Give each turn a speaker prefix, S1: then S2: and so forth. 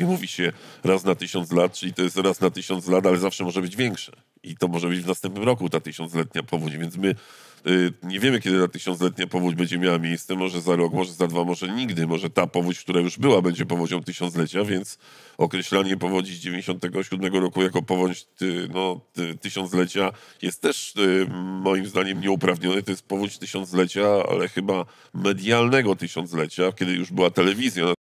S1: Nie mówi się raz na tysiąc lat, czyli to jest raz na tysiąc lat, ale zawsze może być większe. I to może być w następnym roku ta tysiącletnia powódź, więc my y, nie wiemy, kiedy ta tysiącletnia powódź będzie miała miejsce. Może za rok, może za dwa, może nigdy. Może ta powódź, która już była, będzie powodzią tysiąclecia, więc określanie powodzi z 97 roku jako powódź y, no, tysiąclecia jest też y, moim zdaniem nieuprawnione. To jest powódź tysiąclecia, ale chyba medialnego tysiąclecia, kiedy już była telewizja.